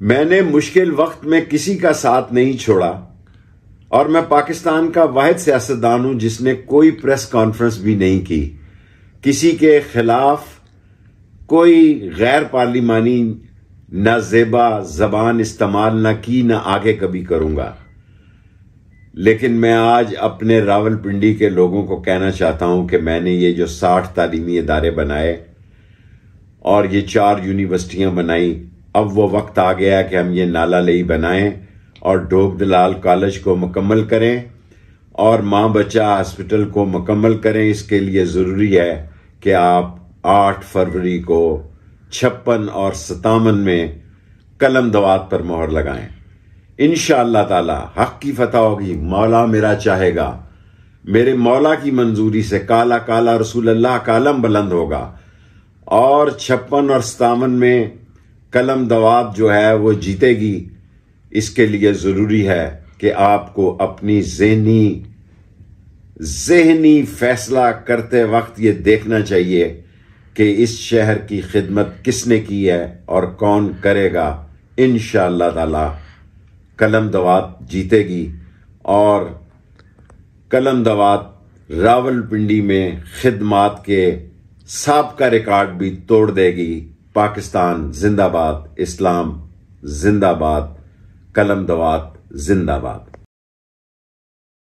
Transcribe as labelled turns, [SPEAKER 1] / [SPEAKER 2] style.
[SPEAKER 1] मैंने मुश्किल वक्त में किसी का साथ नहीं छोड़ा और मैं पाकिस्तान का वाद सियासतदान हूं जिसने कोई प्रेस कॉन्फ्रेंस भी नहीं की किसी के खिलाफ कोई गैर पार्लिमानी न जेबा जबान इस्तेमाल न की न आगे कभी करूंगा लेकिन मैं आज अपने रावलपिंडी के लोगों को कहना चाहता हूं कि मैंने ये जो साठ तालीमी इदारे बनाए और ये चार यूनिवर्सिटियां बनाई अब वो वक्त आ गया कि हम ये नाला लई बनाएं और डोब दलाल कॉलेज को मुकम्मल करें और माँ बच्चा हॉस्पिटल को मुकम्मल करें इसके लिए ज़रूरी है कि आप 8 फरवरी को छप्पन और सतावन में कलम दवात पर मोहर लगाएं इन ताला हक की फतह होगी मौला मेरा चाहेगा मेरे मौला की मंजूरी से काला काला रसूल अल्लाह का आलम बुलंद होगा और छप्पन और सतावन में कलम दवाब जो है वो जीतेगी इसके लिए ज़रूरी है कि आपको अपनी जहनी जहनी फैसला करते वक्त ये देखना चाहिए कि इस शहर की खिदमत किसने की है और कौन करेगा इन ताला कलम दवात जीतेगी और कलम दवात रावलपिंडी में खदमात के सबका रिकॉर्ड भी तोड़ देगी पाकिस्तान जिंदाबाद इस्लाम जिंदाबाद कलम दवात जिंदाबाद